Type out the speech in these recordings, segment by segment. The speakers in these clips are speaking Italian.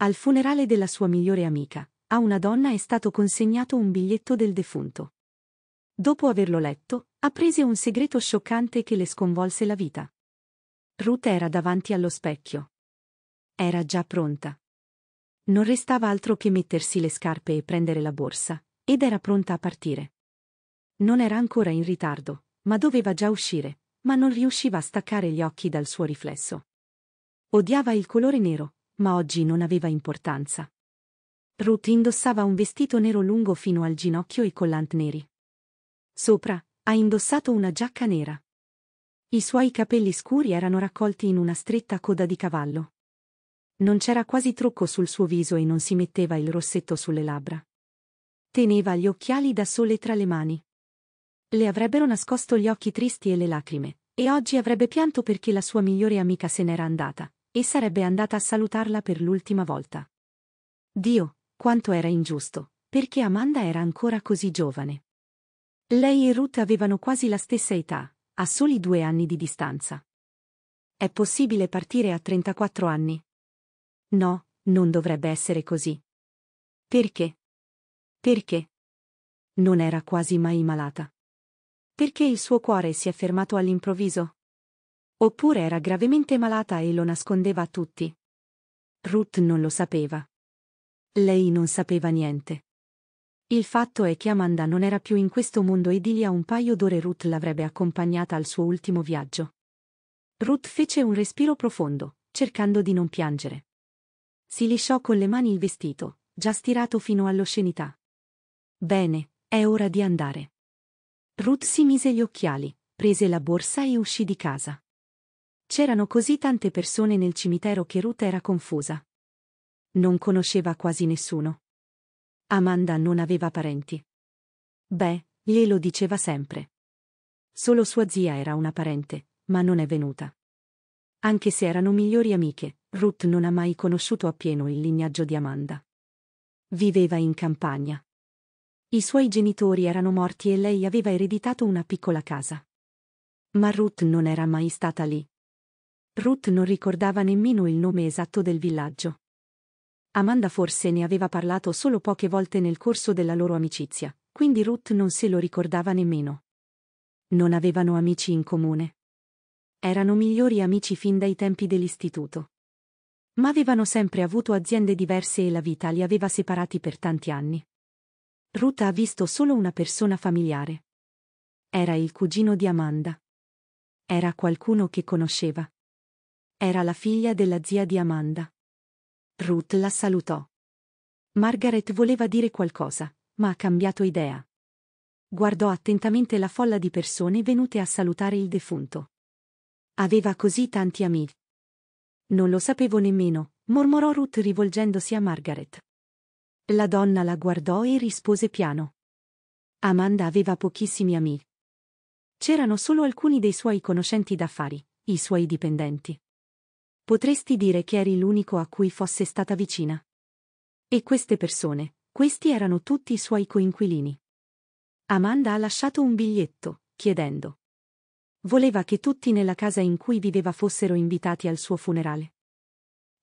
Al funerale della sua migliore amica, a una donna è stato consegnato un biglietto del defunto. Dopo averlo letto, apprese un segreto scioccante che le sconvolse la vita. Ruth era davanti allo specchio. Era già pronta. Non restava altro che mettersi le scarpe e prendere la borsa, ed era pronta a partire. Non era ancora in ritardo, ma doveva già uscire, ma non riusciva a staccare gli occhi dal suo riflesso. Odiava il colore nero, ma oggi non aveva importanza. Ruth indossava un vestito nero lungo fino al ginocchio e collant neri. Sopra, ha indossato una giacca nera. I suoi capelli scuri erano raccolti in una stretta coda di cavallo. Non c'era quasi trucco sul suo viso e non si metteva il rossetto sulle labbra. Teneva gli occhiali da sole tra le mani. Le avrebbero nascosto gli occhi tristi e le lacrime, e oggi avrebbe pianto perché la sua migliore amica se n'era andata, e sarebbe andata a salutarla per l'ultima volta. Dio, quanto era ingiusto, perché Amanda era ancora così giovane. Lei e Ruth avevano quasi la stessa età, a soli due anni di distanza. È possibile partire a 34 anni? No, non dovrebbe essere così. Perché? Perché? Non era quasi mai malata. Perché il suo cuore si è fermato all'improvviso? Oppure era gravemente malata e lo nascondeva a tutti. Ruth non lo sapeva. Lei non sapeva niente. Il fatto è che Amanda non era più in questo mondo e di lì a un paio d'ore Ruth l'avrebbe accompagnata al suo ultimo viaggio. Ruth fece un respiro profondo, cercando di non piangere. Si lisciò con le mani il vestito, già stirato fino all'oscenità. Bene, è ora di andare. Ruth si mise gli occhiali, prese la borsa e uscì di casa. C'erano così tante persone nel cimitero che Ruth era confusa. Non conosceva quasi nessuno. Amanda non aveva parenti. Beh, glielo diceva sempre. Solo sua zia era una parente, ma non è venuta. Anche se erano migliori amiche, Ruth non ha mai conosciuto appieno il lignaggio di Amanda. Viveva in campagna. I suoi genitori erano morti e lei aveva ereditato una piccola casa. Ma Ruth non era mai stata lì, Ruth non ricordava nemmeno il nome esatto del villaggio. Amanda forse ne aveva parlato solo poche volte nel corso della loro amicizia, quindi Ruth non se lo ricordava nemmeno. Non avevano amici in comune. Erano migliori amici fin dai tempi dell'istituto. Ma avevano sempre avuto aziende diverse e la vita li aveva separati per tanti anni. Ruth ha visto solo una persona familiare. Era il cugino di Amanda. Era qualcuno che conosceva. Era la figlia della zia di Amanda. Ruth la salutò. Margaret voleva dire qualcosa, ma ha cambiato idea. Guardò attentamente la folla di persone venute a salutare il defunto. Aveva così tanti amici. Non lo sapevo nemmeno, mormorò Ruth rivolgendosi a Margaret. La donna la guardò e rispose piano. Amanda aveva pochissimi amici. C'erano solo alcuni dei suoi conoscenti d'affari, i suoi dipendenti potresti dire che eri l'unico a cui fosse stata vicina. E queste persone, questi erano tutti i suoi coinquilini. Amanda ha lasciato un biglietto, chiedendo. Voleva che tutti nella casa in cui viveva fossero invitati al suo funerale.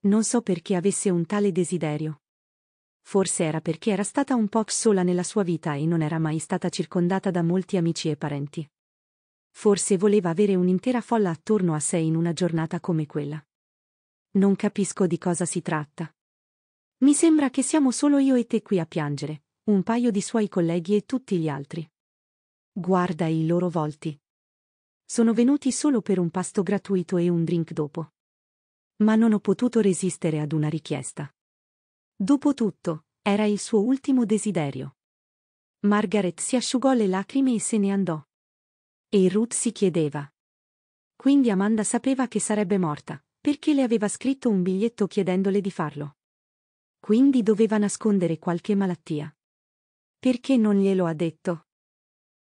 Non so perché avesse un tale desiderio. Forse era perché era stata un po' sola nella sua vita e non era mai stata circondata da molti amici e parenti. Forse voleva avere un'intera folla attorno a sé in una giornata come quella. Non capisco di cosa si tratta. Mi sembra che siamo solo io e te qui a piangere, un paio di suoi colleghi e tutti gli altri. Guarda i loro volti. Sono venuti solo per un pasto gratuito e un drink dopo. Ma non ho potuto resistere ad una richiesta. Dopotutto, era il suo ultimo desiderio. Margaret si asciugò le lacrime e se ne andò. E Ruth si chiedeva. Quindi Amanda sapeva che sarebbe morta, perché le aveva scritto un biglietto chiedendole di farlo. Quindi doveva nascondere qualche malattia. Perché non glielo ha detto?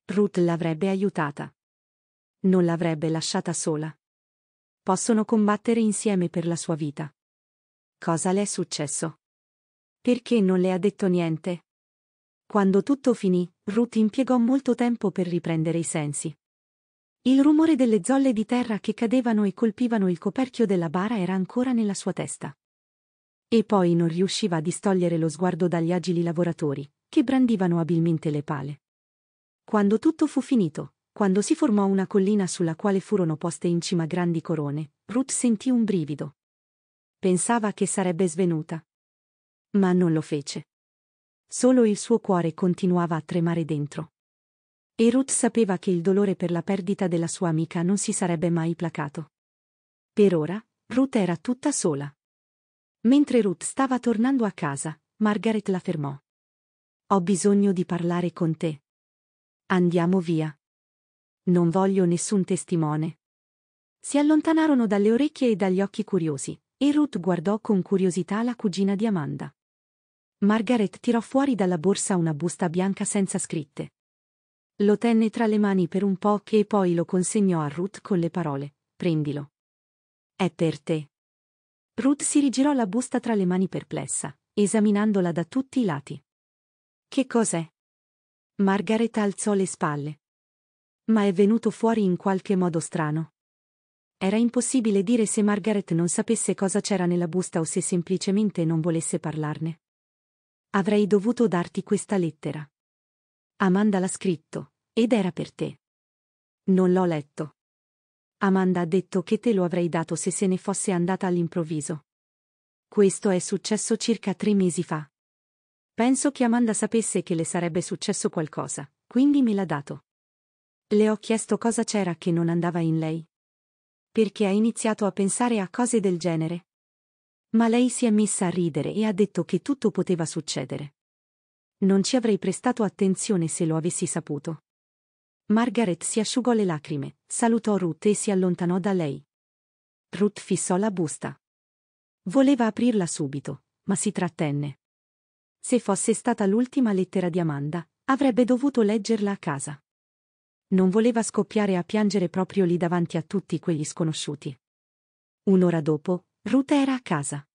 Ruth l'avrebbe aiutata. Non l'avrebbe lasciata sola. Possono combattere insieme per la sua vita. Cosa le è successo? Perché non le ha detto niente? Quando tutto finì, Ruth impiegò molto tempo per riprendere i sensi. Il rumore delle zolle di terra che cadevano e colpivano il coperchio della bara era ancora nella sua testa. E poi non riusciva a distogliere lo sguardo dagli agili lavoratori, che brandivano abilmente le pale. Quando tutto fu finito, quando si formò una collina sulla quale furono poste in cima grandi corone, Ruth sentì un brivido. Pensava che sarebbe svenuta. Ma non lo fece. Solo il suo cuore continuava a tremare dentro. E Ruth sapeva che il dolore per la perdita della sua amica non si sarebbe mai placato. Per ora, Ruth era tutta sola. Mentre Ruth stava tornando a casa, Margaret la fermò. Ho bisogno di parlare con te. Andiamo via. Non voglio nessun testimone. Si allontanarono dalle orecchie e dagli occhi curiosi, e Ruth guardò con curiosità la cugina di Amanda. Margaret tirò fuori dalla borsa una busta bianca senza scritte, lo tenne tra le mani per un po' che poi lo consegnò a Ruth con le parole, prendilo. È per te. Ruth si rigirò la busta tra le mani perplessa, esaminandola da tutti i lati. Che cos'è? Margaret alzò le spalle. Ma è venuto fuori in qualche modo strano. Era impossibile dire se Margaret non sapesse cosa c'era nella busta o se semplicemente non volesse parlarne. Avrei dovuto darti questa lettera. Amanda l'ha scritto, ed era per te. Non l'ho letto. Amanda ha detto che te lo avrei dato se se ne fosse andata all'improvviso. Questo è successo circa tre mesi fa. Penso che Amanda sapesse che le sarebbe successo qualcosa, quindi me l'ha dato. Le ho chiesto cosa c'era che non andava in lei. Perché ha iniziato a pensare a cose del genere. Ma lei si è messa a ridere e ha detto che tutto poteva succedere. Non ci avrei prestato attenzione se lo avessi saputo. Margaret si asciugò le lacrime, salutò Ruth e si allontanò da lei. Ruth fissò la busta. Voleva aprirla subito, ma si trattenne. Se fosse stata l'ultima lettera di Amanda, avrebbe dovuto leggerla a casa. Non voleva scoppiare a piangere proprio lì davanti a tutti quegli sconosciuti. Un'ora dopo, Ruth era a casa.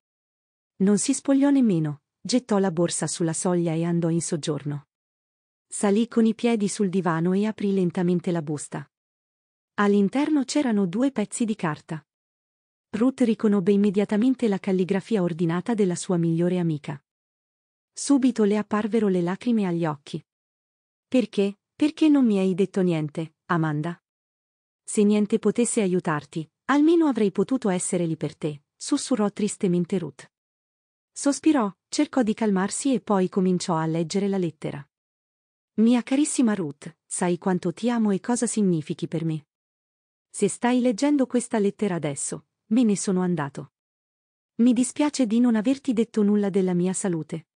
Non si spogliò nemmeno, gettò la borsa sulla soglia e andò in soggiorno. Salì con i piedi sul divano e aprì lentamente la busta. All'interno c'erano due pezzi di carta. Ruth riconobbe immediatamente la calligrafia ordinata della sua migliore amica. Subito le apparvero le lacrime agli occhi. Perché, perché non mi hai detto niente, Amanda? Se niente potesse aiutarti, almeno avrei potuto essere lì per te, sussurrò tristemente Ruth. Sospirò, cercò di calmarsi e poi cominciò a leggere la lettera. Mia carissima Ruth, sai quanto ti amo e cosa significhi per me. Se stai leggendo questa lettera adesso, me ne sono andato. Mi dispiace di non averti detto nulla della mia salute.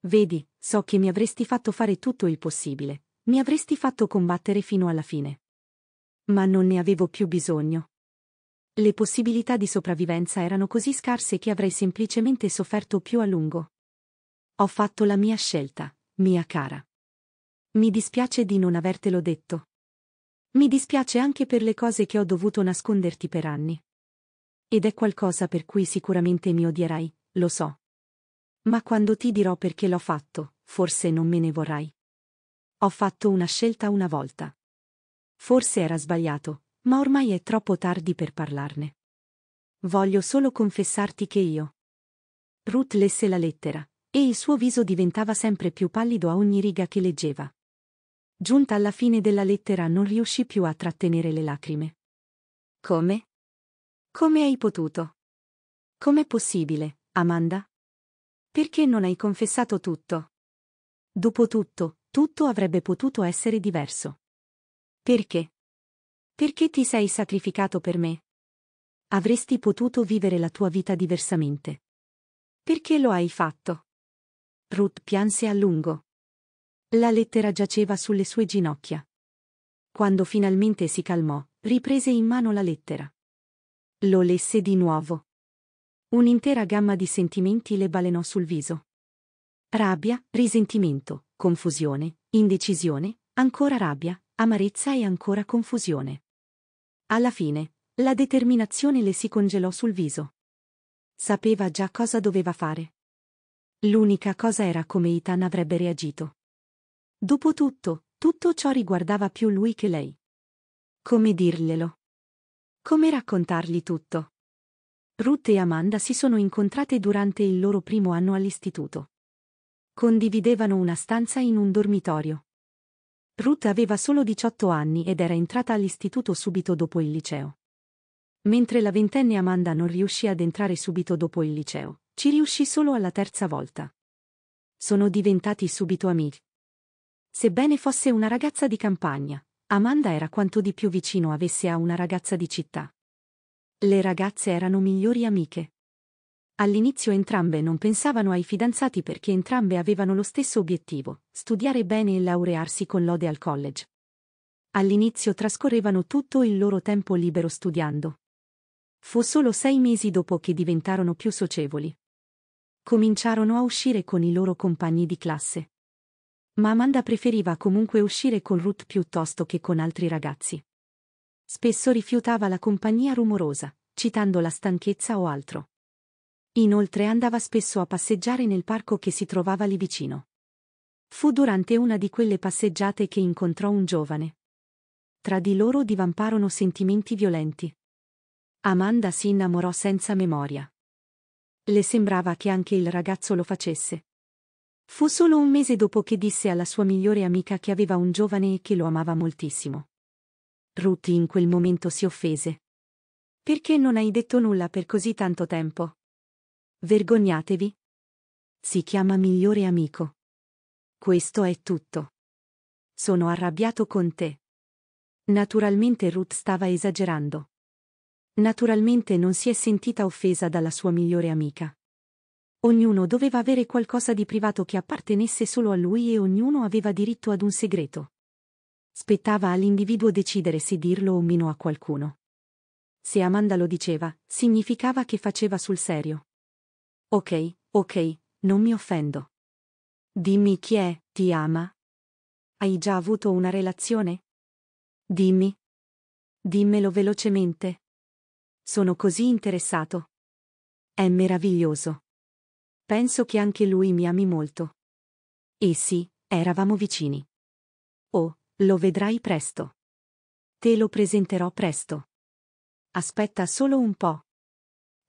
Vedi, so che mi avresti fatto fare tutto il possibile, mi avresti fatto combattere fino alla fine. Ma non ne avevo più bisogno. Le possibilità di sopravvivenza erano così scarse che avrei semplicemente sofferto più a lungo. Ho fatto la mia scelta, mia cara. Mi dispiace di non avertelo detto. Mi dispiace anche per le cose che ho dovuto nasconderti per anni. Ed è qualcosa per cui sicuramente mi odierai, lo so. Ma quando ti dirò perché l'ho fatto, forse non me ne vorrai. Ho fatto una scelta una volta. Forse era sbagliato, ma ormai è troppo tardi per parlarne. Voglio solo confessarti che io. Ruth lesse la lettera, e il suo viso diventava sempre più pallido a ogni riga che leggeva giunta alla fine della lettera non riuscì più a trattenere le lacrime. Come? Come hai potuto? Com'è possibile, Amanda? Perché non hai confessato tutto? Dopotutto, tutto avrebbe potuto essere diverso. Perché? Perché ti sei sacrificato per me? Avresti potuto vivere la tua vita diversamente. Perché lo hai fatto? Ruth pianse a lungo. La lettera giaceva sulle sue ginocchia. Quando finalmente si calmò, riprese in mano la lettera. Lo lesse di nuovo. Un'intera gamma di sentimenti le balenò sul viso. Rabbia, risentimento, confusione, indecisione, ancora rabbia, amarezza e ancora confusione. Alla fine, la determinazione le si congelò sul viso. Sapeva già cosa doveva fare. L'unica cosa era come Itan avrebbe reagito. Dopotutto, tutto ciò riguardava più lui che lei. Come dirglielo? Come raccontargli tutto? Ruth e Amanda si sono incontrate durante il loro primo anno all'istituto. Condividevano una stanza in un dormitorio. Ruth aveva solo 18 anni ed era entrata all'istituto subito dopo il liceo. Mentre la ventenne Amanda non riuscì ad entrare subito dopo il liceo, ci riuscì solo alla terza volta. Sono diventati subito amici. Sebbene fosse una ragazza di campagna, Amanda era quanto di più vicino avesse a una ragazza di città. Le ragazze erano migliori amiche. All'inizio entrambe non pensavano ai fidanzati perché entrambe avevano lo stesso obiettivo, studiare bene e laurearsi con lode al college. All'inizio trascorrevano tutto il loro tempo libero studiando. Fu solo sei mesi dopo che diventarono più socievoli. Cominciarono a uscire con i loro compagni di classe. Ma Amanda preferiva comunque uscire con Ruth piuttosto che con altri ragazzi. Spesso rifiutava la compagnia rumorosa, citando la stanchezza o altro. Inoltre andava spesso a passeggiare nel parco che si trovava lì vicino. Fu durante una di quelle passeggiate che incontrò un giovane. Tra di loro divamparono sentimenti violenti. Amanda si innamorò senza memoria. Le sembrava che anche il ragazzo lo facesse. Fu solo un mese dopo che disse alla sua migliore amica che aveva un giovane e che lo amava moltissimo. Ruth in quel momento si offese. Perché non hai detto nulla per così tanto tempo? Vergognatevi. Si chiama migliore amico. Questo è tutto. Sono arrabbiato con te. Naturalmente Ruth stava esagerando. Naturalmente non si è sentita offesa dalla sua migliore amica. Ognuno doveva avere qualcosa di privato che appartenesse solo a lui e ognuno aveva diritto ad un segreto. Spettava all'individuo decidere se dirlo o meno a qualcuno. Se Amanda lo diceva, significava che faceva sul serio. Ok, ok, non mi offendo. Dimmi chi è, ti ama? Hai già avuto una relazione? Dimmi. Dimmelo velocemente. Sono così interessato. È meraviglioso. Penso che anche lui mi ami molto. E sì, eravamo vicini. Oh, lo vedrai presto. Te lo presenterò presto. Aspetta solo un po'.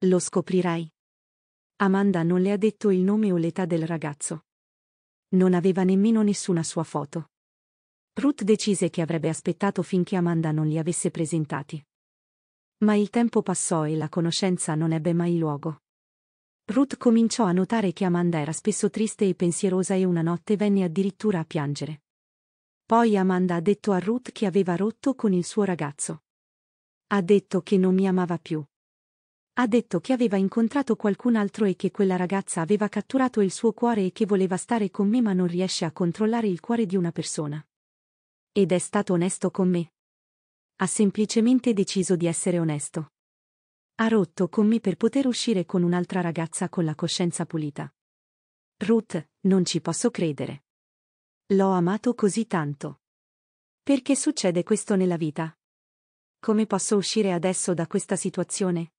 Lo scoprirai. Amanda non le ha detto il nome o l'età del ragazzo. Non aveva nemmeno nessuna sua foto. Ruth decise che avrebbe aspettato finché Amanda non li avesse presentati. Ma il tempo passò e la conoscenza non ebbe mai luogo. Ruth cominciò a notare che Amanda era spesso triste e pensierosa e una notte venne addirittura a piangere. Poi Amanda ha detto a Ruth che aveva rotto con il suo ragazzo. Ha detto che non mi amava più. Ha detto che aveva incontrato qualcun altro e che quella ragazza aveva catturato il suo cuore e che voleva stare con me ma non riesce a controllare il cuore di una persona. Ed è stato onesto con me. Ha semplicemente deciso di essere onesto. Ha rotto con me per poter uscire con un'altra ragazza con la coscienza pulita. Ruth, non ci posso credere. L'ho amato così tanto. Perché succede questo nella vita? Come posso uscire adesso da questa situazione?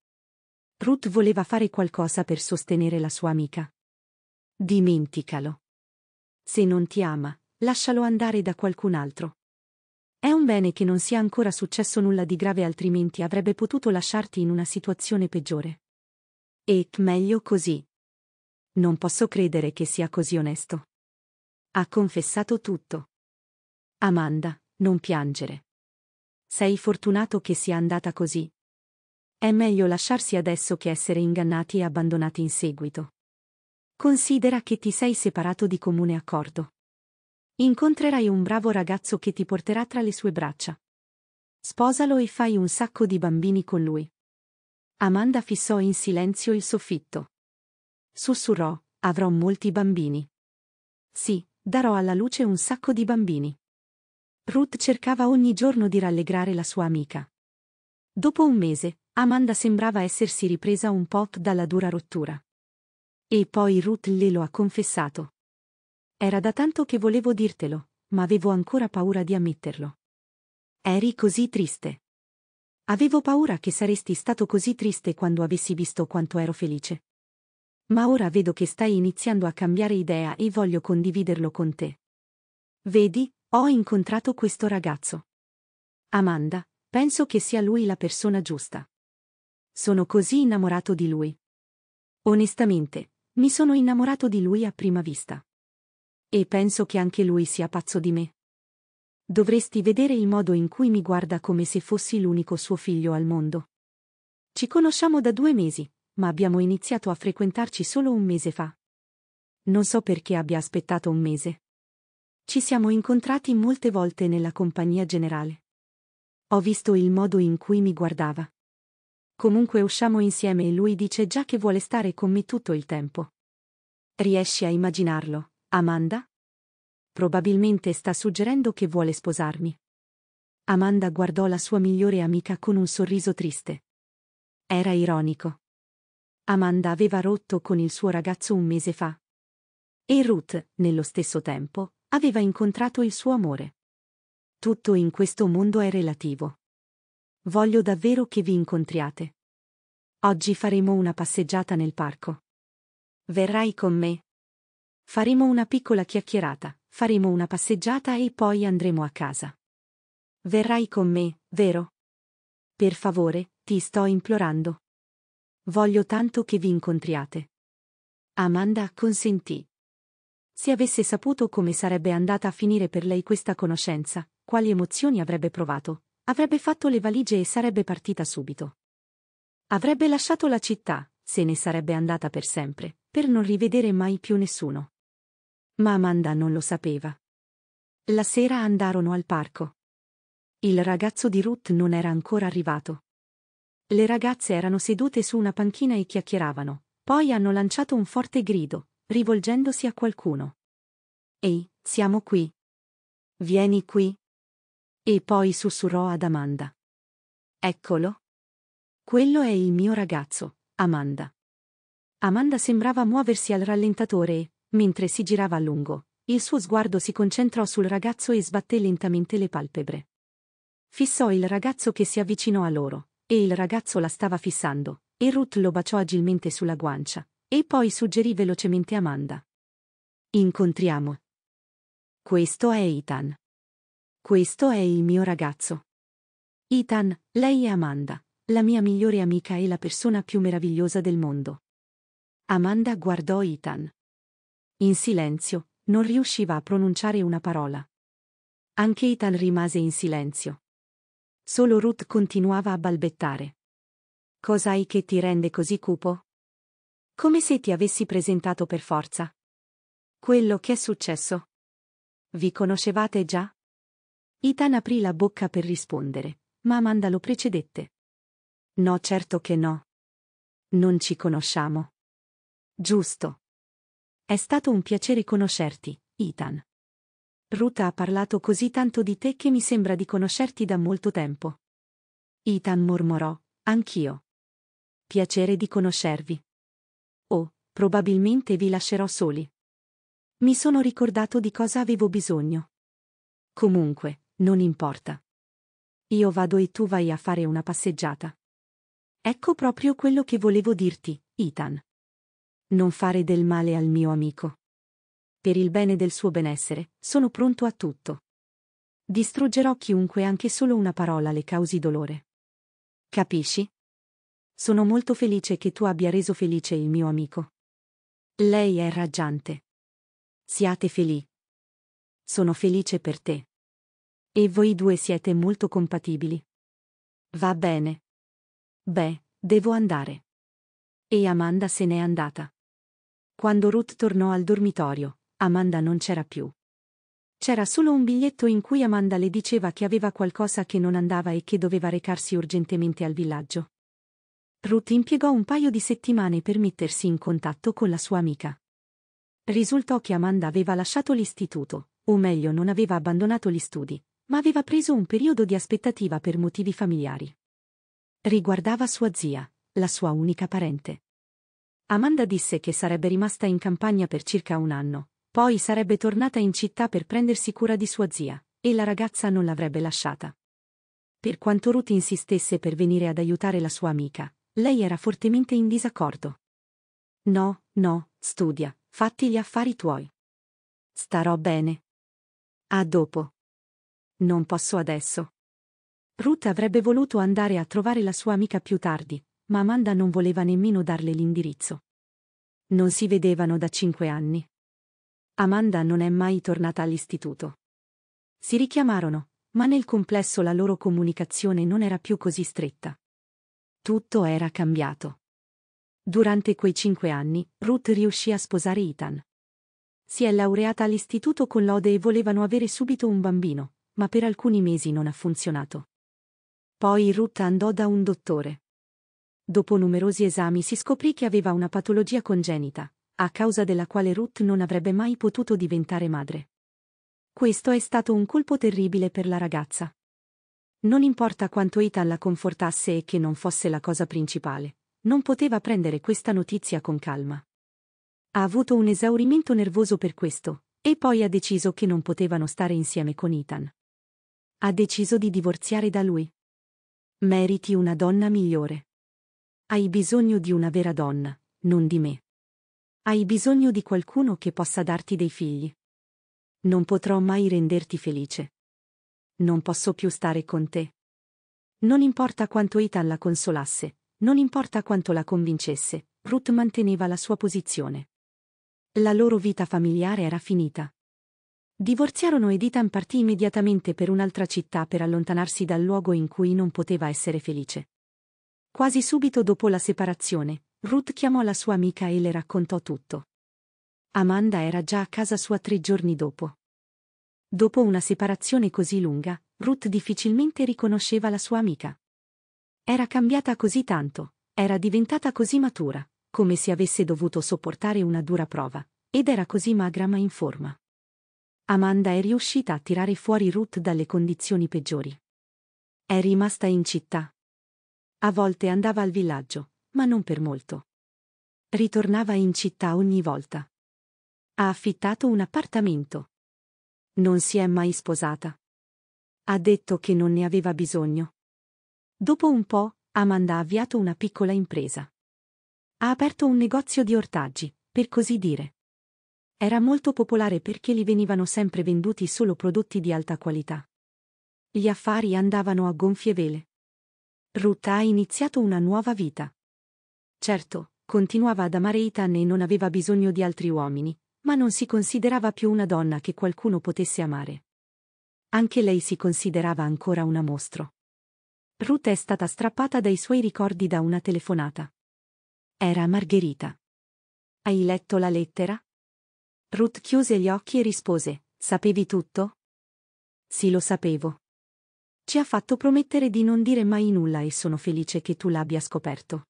Ruth voleva fare qualcosa per sostenere la sua amica. Dimenticalo. Se non ti ama, lascialo andare da qualcun altro. È un bene che non sia ancora successo nulla di grave altrimenti avrebbe potuto lasciarti in una situazione peggiore. E meglio così. Non posso credere che sia così onesto. Ha confessato tutto. Amanda, non piangere. Sei fortunato che sia andata così. È meglio lasciarsi adesso che essere ingannati e abbandonati in seguito. Considera che ti sei separato di comune accordo. Incontrerai un bravo ragazzo che ti porterà tra le sue braccia. Sposalo e fai un sacco di bambini con lui. Amanda fissò in silenzio il soffitto. Sussurrò, avrò molti bambini. Sì, darò alla luce un sacco di bambini. Ruth cercava ogni giorno di rallegrare la sua amica. Dopo un mese, Amanda sembrava essersi ripresa un po' dalla dura rottura. E poi Ruth le lo ha confessato. Era da tanto che volevo dirtelo, ma avevo ancora paura di ammetterlo. Eri così triste. Avevo paura che saresti stato così triste quando avessi visto quanto ero felice. Ma ora vedo che stai iniziando a cambiare idea e voglio condividerlo con te. Vedi, ho incontrato questo ragazzo. Amanda, penso che sia lui la persona giusta. Sono così innamorato di lui. Onestamente, mi sono innamorato di lui a prima vista. E penso che anche lui sia pazzo di me. Dovresti vedere il modo in cui mi guarda come se fossi l'unico suo figlio al mondo. Ci conosciamo da due mesi, ma abbiamo iniziato a frequentarci solo un mese fa. Non so perché abbia aspettato un mese. Ci siamo incontrati molte volte nella compagnia generale. Ho visto il modo in cui mi guardava. Comunque usciamo insieme e lui dice già che vuole stare con me tutto il tempo. Riesci a immaginarlo, Amanda? Probabilmente sta suggerendo che vuole sposarmi. Amanda guardò la sua migliore amica con un sorriso triste. Era ironico. Amanda aveva rotto con il suo ragazzo un mese fa. E Ruth, nello stesso tempo, aveva incontrato il suo amore. Tutto in questo mondo è relativo. Voglio davvero che vi incontriate. Oggi faremo una passeggiata nel parco. Verrai con me? Faremo una piccola chiacchierata, faremo una passeggiata e poi andremo a casa. Verrai con me, vero? Per favore, ti sto implorando. Voglio tanto che vi incontriate. Amanda consentì. Se avesse saputo come sarebbe andata a finire per lei questa conoscenza, quali emozioni avrebbe provato, avrebbe fatto le valigie e sarebbe partita subito. Avrebbe lasciato la città, se ne sarebbe andata per sempre, per non rivedere mai più nessuno. Ma Amanda non lo sapeva. La sera andarono al parco. Il ragazzo di Ruth non era ancora arrivato. Le ragazze erano sedute su una panchina e chiacchieravano, poi hanno lanciato un forte grido, rivolgendosi a qualcuno. Ehi, siamo qui. Vieni qui. E poi sussurrò ad Amanda. Eccolo. Quello è il mio ragazzo, Amanda. Amanda sembrava muoversi al rallentatore e, Mentre si girava a lungo, il suo sguardo si concentrò sul ragazzo e sbatté lentamente le palpebre. Fissò il ragazzo che si avvicinò a loro, e il ragazzo la stava fissando, e Ruth lo baciò agilmente sulla guancia, e poi suggerì velocemente Amanda. Incontriamo. Questo è Ethan. Questo è il mio ragazzo. Ethan, lei è Amanda, la mia migliore amica e la persona più meravigliosa del mondo. Amanda guardò Ethan. In silenzio, non riusciva a pronunciare una parola. Anche Ethan rimase in silenzio. Solo Ruth continuava a balbettare. Cos'hai che ti rende così cupo? Come se ti avessi presentato per forza. Quello che è successo. Vi conoscevate già? Itan aprì la bocca per rispondere, ma Amanda lo precedette. No, certo che no. Non ci conosciamo. Giusto. È stato un piacere conoscerti, Ethan. Ruta ha parlato così tanto di te che mi sembra di conoscerti da molto tempo. Ethan mormorò, anch'io. Piacere di conoscervi. Oh, probabilmente vi lascerò soli. Mi sono ricordato di cosa avevo bisogno. Comunque, non importa. Io vado e tu vai a fare una passeggiata. Ecco proprio quello che volevo dirti, Ethan. Non fare del male al mio amico. Per il bene del suo benessere, sono pronto a tutto. Distruggerò chiunque anche solo una parola le causi dolore. Capisci? Sono molto felice che tu abbia reso felice il mio amico. Lei è raggiante. Siate felici. Sono felice per te. E voi due siete molto compatibili. Va bene. Beh, devo andare. E Amanda se n'è andata. Quando Ruth tornò al dormitorio, Amanda non c'era più. C'era solo un biglietto in cui Amanda le diceva che aveva qualcosa che non andava e che doveva recarsi urgentemente al villaggio. Ruth impiegò un paio di settimane per mettersi in contatto con la sua amica. Risultò che Amanda aveva lasciato l'istituto, o meglio non aveva abbandonato gli studi, ma aveva preso un periodo di aspettativa per motivi familiari. Riguardava sua zia, la sua unica parente. Amanda disse che sarebbe rimasta in campagna per circa un anno, poi sarebbe tornata in città per prendersi cura di sua zia, e la ragazza non l'avrebbe lasciata. Per quanto Ruth insistesse per venire ad aiutare la sua amica, lei era fortemente in disaccordo. No, no, studia, fatti gli affari tuoi. Starò bene. A dopo. Non posso adesso. Ruth avrebbe voluto andare a trovare la sua amica più tardi, ma Amanda non voleva nemmeno darle l'indirizzo. Non si vedevano da cinque anni. Amanda non è mai tornata all'istituto. Si richiamarono, ma nel complesso la loro comunicazione non era più così stretta. Tutto era cambiato. Durante quei cinque anni, Ruth riuscì a sposare Ethan. Si è laureata all'istituto con lode e volevano avere subito un bambino, ma per alcuni mesi non ha funzionato. Poi Ruth andò da un dottore. Dopo numerosi esami si scoprì che aveva una patologia congenita, a causa della quale Ruth non avrebbe mai potuto diventare madre. Questo è stato un colpo terribile per la ragazza. Non importa quanto Ethan la confortasse e che non fosse la cosa principale, non poteva prendere questa notizia con calma. Ha avuto un esaurimento nervoso per questo, e poi ha deciso che non potevano stare insieme con Ethan. Ha deciso di divorziare da lui. Meriti una donna migliore. Hai bisogno di una vera donna, non di me. Hai bisogno di qualcuno che possa darti dei figli. Non potrò mai renderti felice. Non posso più stare con te. Non importa quanto Ethan la consolasse, non importa quanto la convincesse, Ruth manteneva la sua posizione. La loro vita familiare era finita. Divorziarono ed Ethan partì immediatamente per un'altra città per allontanarsi dal luogo in cui non poteva essere felice. Quasi subito dopo la separazione, Ruth chiamò la sua amica e le raccontò tutto. Amanda era già a casa sua tre giorni dopo. Dopo una separazione così lunga, Ruth difficilmente riconosceva la sua amica. Era cambiata così tanto, era diventata così matura, come se avesse dovuto sopportare una dura prova, ed era così magra ma in forma. Amanda è riuscita a tirare fuori Ruth dalle condizioni peggiori. È rimasta in città. A volte andava al villaggio, ma non per molto. Ritornava in città ogni volta. Ha affittato un appartamento. Non si è mai sposata. Ha detto che non ne aveva bisogno. Dopo un po', Amanda ha avviato una piccola impresa. Ha aperto un negozio di ortaggi, per così dire. Era molto popolare perché gli venivano sempre venduti solo prodotti di alta qualità. Gli affari andavano a gonfie vele. Ruth ha iniziato una nuova vita. Certo, continuava ad amare Ethan e non aveva bisogno di altri uomini, ma non si considerava più una donna che qualcuno potesse amare. Anche lei si considerava ancora una mostro. Ruth è stata strappata dai suoi ricordi da una telefonata. Era Margherita. Hai letto la lettera? Ruth chiuse gli occhi e rispose, Sapevi tutto? Sì lo sapevo. Ci ha fatto promettere di non dire mai nulla e sono felice che tu l'abbia scoperto.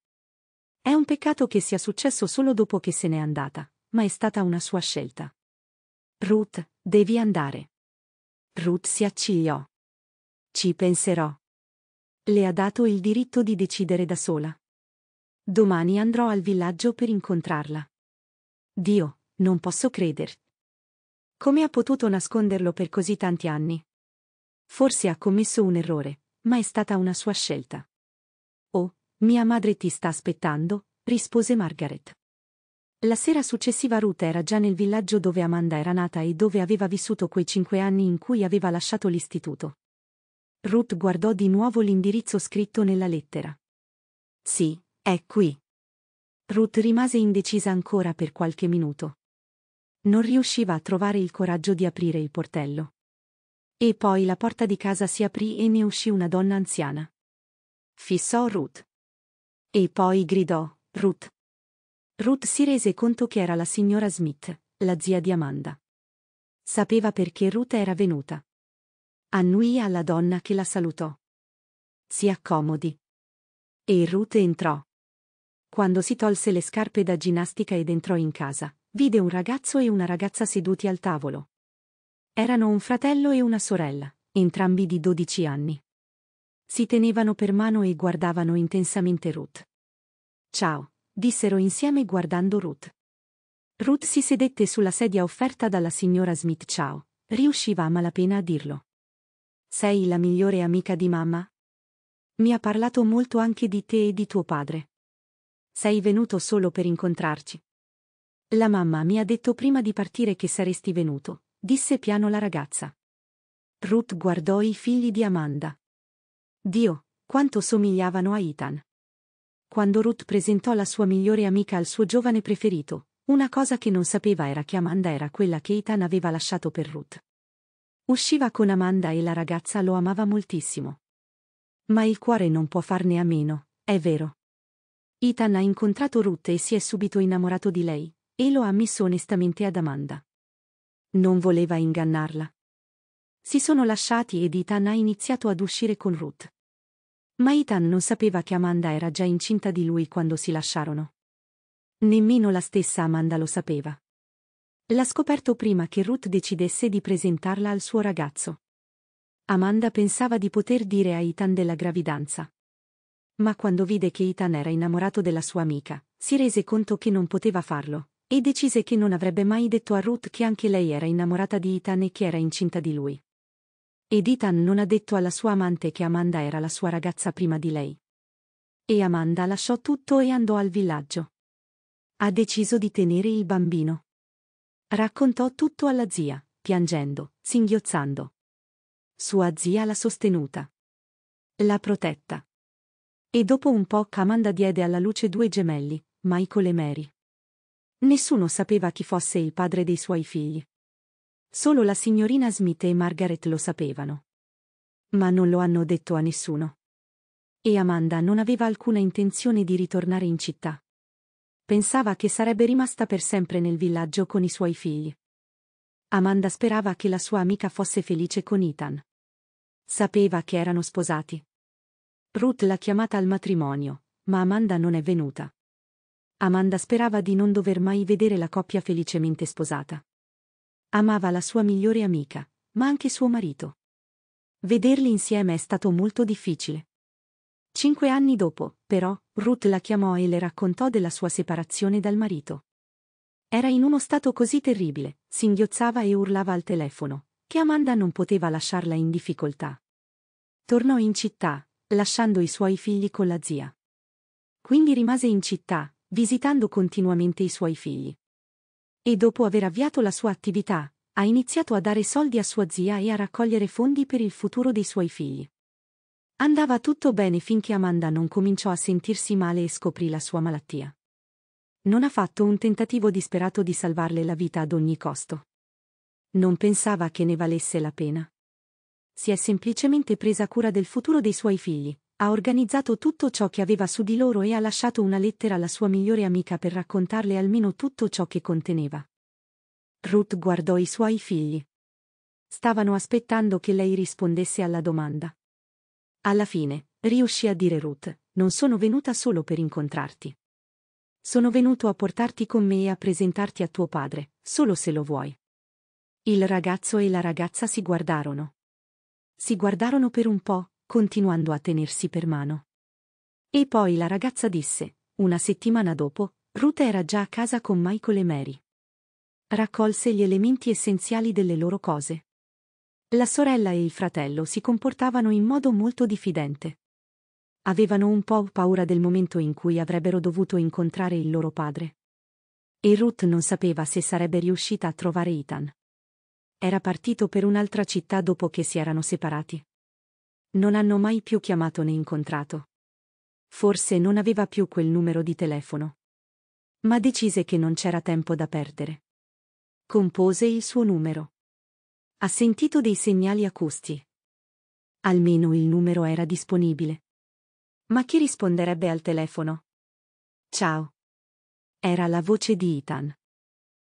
È un peccato che sia successo solo dopo che se n'è andata, ma è stata una sua scelta. Ruth, devi andare. Ruth si accigliò. Ci penserò. Le ha dato il diritto di decidere da sola. Domani andrò al villaggio per incontrarla. Dio, non posso crederti. Come ha potuto nasconderlo per così tanti anni? Forse ha commesso un errore, ma è stata una sua scelta. Oh, mia madre ti sta aspettando, rispose Margaret. La sera successiva Ruth era già nel villaggio dove Amanda era nata e dove aveva vissuto quei cinque anni in cui aveva lasciato l'istituto. Ruth guardò di nuovo l'indirizzo scritto nella lettera. Sì, è qui. Ruth rimase indecisa ancora per qualche minuto. Non riusciva a trovare il coraggio di aprire il portello. E poi la porta di casa si aprì e ne uscì una donna anziana. Fissò Ruth. E poi gridò, Ruth. Ruth si rese conto che era la signora Smith, la zia di Amanda. Sapeva perché Ruth era venuta. Annui alla donna che la salutò. Si accomodi. E Ruth entrò. Quando si tolse le scarpe da ginnastica ed entrò in casa, vide un ragazzo e una ragazza seduti al tavolo. Erano un fratello e una sorella, entrambi di 12 anni. Si tenevano per mano e guardavano intensamente Ruth. Ciao, dissero insieme guardando Ruth. Ruth si sedette sulla sedia offerta dalla signora Smith Ciao, riusciva a malapena a dirlo. Sei la migliore amica di mamma? Mi ha parlato molto anche di te e di tuo padre. Sei venuto solo per incontrarci. La mamma mi ha detto prima di partire che saresti venuto, disse piano la ragazza. Ruth guardò i figli di Amanda. Dio, quanto somigliavano a Ethan. Quando Ruth presentò la sua migliore amica al suo giovane preferito, una cosa che non sapeva era che Amanda era quella che Ethan aveva lasciato per Ruth. Usciva con Amanda e la ragazza lo amava moltissimo. Ma il cuore non può farne a meno, è vero. Ethan ha incontrato Ruth e si è subito innamorato di lei, e lo ha ammesso onestamente ad Amanda. Non voleva ingannarla. Si sono lasciati ed Ethan ha iniziato ad uscire con Ruth. Ma Ethan non sapeva che Amanda era già incinta di lui quando si lasciarono. Nemmeno la stessa Amanda lo sapeva. L'ha scoperto prima che Ruth decidesse di presentarla al suo ragazzo. Amanda pensava di poter dire a Ethan della gravidanza. Ma quando vide che Ethan era innamorato della sua amica, si rese conto che non poteva farlo, e decise che non avrebbe mai detto a Ruth che anche lei era innamorata di Ethan e che era incinta di lui. Ed Ethan non ha detto alla sua amante che Amanda era la sua ragazza prima di lei. E Amanda lasciò tutto e andò al villaggio. Ha deciso di tenere il bambino. Raccontò tutto alla zia, piangendo, singhiozzando. Sua zia l'ha sostenuta. L'ha protetta. E dopo un po' Amanda diede alla luce due gemelli, Michael e Mary. Nessuno sapeva chi fosse il padre dei suoi figli. Solo la signorina Smith e Margaret lo sapevano. Ma non lo hanno detto a nessuno. E Amanda non aveva alcuna intenzione di ritornare in città. Pensava che sarebbe rimasta per sempre nel villaggio con i suoi figli. Amanda sperava che la sua amica fosse felice con Ethan. Sapeva che erano sposati. Ruth l'ha chiamata al matrimonio, ma Amanda non è venuta. Amanda sperava di non dover mai vedere la coppia felicemente sposata. Amava la sua migliore amica, ma anche suo marito. Vederli insieme è stato molto difficile. Cinque anni dopo, però, Ruth la chiamò e le raccontò della sua separazione dal marito. Era in uno stato così terribile, singhiozzava e urlava al telefono, che Amanda non poteva lasciarla in difficoltà. Tornò in città, lasciando i suoi figli con la zia. Quindi rimase in città, visitando continuamente i suoi figli. E dopo aver avviato la sua attività, ha iniziato a dare soldi a sua zia e a raccogliere fondi per il futuro dei suoi figli. Andava tutto bene finché Amanda non cominciò a sentirsi male e scoprì la sua malattia. Non ha fatto un tentativo disperato di salvarle la vita ad ogni costo. Non pensava che ne valesse la pena. Si è semplicemente presa cura del futuro dei suoi figli, ha organizzato tutto ciò che aveva su di loro e ha lasciato una lettera alla sua migliore amica per raccontarle almeno tutto ciò che conteneva. Ruth guardò i suoi figli. Stavano aspettando che lei rispondesse alla domanda. Alla fine, riuscì a dire Ruth, non sono venuta solo per incontrarti. Sono venuto a portarti con me e a presentarti a tuo padre, solo se lo vuoi. Il ragazzo e la ragazza si guardarono. Si guardarono per un po', continuando a tenersi per mano. E poi la ragazza disse, una settimana dopo, Ruth era già a casa con Michael e Mary. Raccolse gli elementi essenziali delle loro cose. La sorella e il fratello si comportavano in modo molto diffidente. Avevano un po' paura del momento in cui avrebbero dovuto incontrare il loro padre. E Ruth non sapeva se sarebbe riuscita a trovare Ethan. Era partito per un'altra città dopo che si erano separati. Non hanno mai più chiamato né incontrato. Forse non aveva più quel numero di telefono. Ma decise che non c'era tempo da perdere. Compose il suo numero. Ha sentito dei segnali acusti. Almeno il numero era disponibile. Ma chi risponderebbe al telefono? Ciao. Era la voce di Ethan.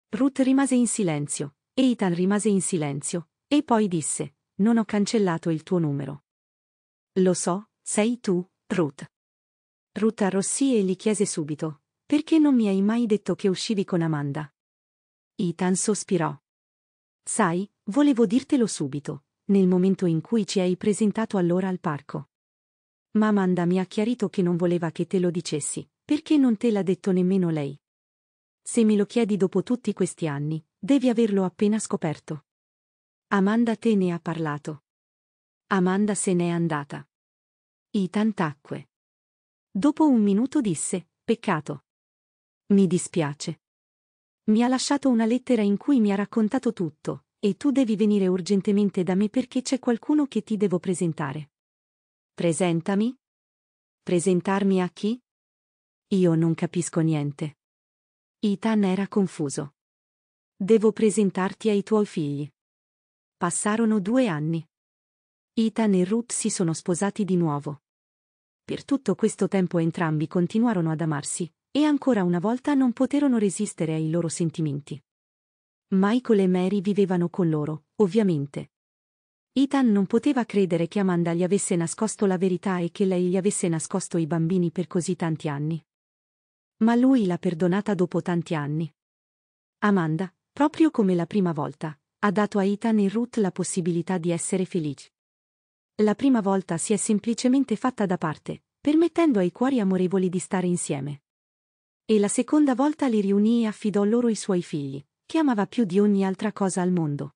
Ruth rimase in silenzio, e Ethan rimase in silenzio, e poi disse, non ho cancellato il tuo numero. Lo so, sei tu, Ruth. Ruth arrossì e gli chiese subito. Perché non mi hai mai detto che uscivi con Amanda? Ethan sospirò. Sai, volevo dirtelo subito, nel momento in cui ci hai presentato allora al parco. Ma Amanda mi ha chiarito che non voleva che te lo dicessi, perché non te l'ha detto nemmeno lei. Se me lo chiedi dopo tutti questi anni, devi averlo appena scoperto. Amanda te ne ha parlato. Amanda se n'è andata. Ethan tacque. Dopo un minuto disse, peccato. Mi dispiace. Mi ha lasciato una lettera in cui mi ha raccontato tutto, e tu devi venire urgentemente da me perché c'è qualcuno che ti devo presentare. Presentami? Presentarmi a chi? Io non capisco niente. Ethan era confuso. Devo presentarti ai tuoi figli. Passarono due anni. Ethan e Ruth si sono sposati di nuovo. Per tutto questo tempo entrambi continuarono ad amarsi, e ancora una volta non poterono resistere ai loro sentimenti. Michael e Mary vivevano con loro, ovviamente. Ethan non poteva credere che Amanda gli avesse nascosto la verità e che lei gli avesse nascosto i bambini per così tanti anni. Ma lui l'ha perdonata dopo tanti anni. Amanda, proprio come la prima volta, ha dato a Ethan e Ruth la possibilità di essere felici. La prima volta si è semplicemente fatta da parte, permettendo ai cuori amorevoli di stare insieme. E la seconda volta li riunì e affidò loro i suoi figli, che amava più di ogni altra cosa al mondo.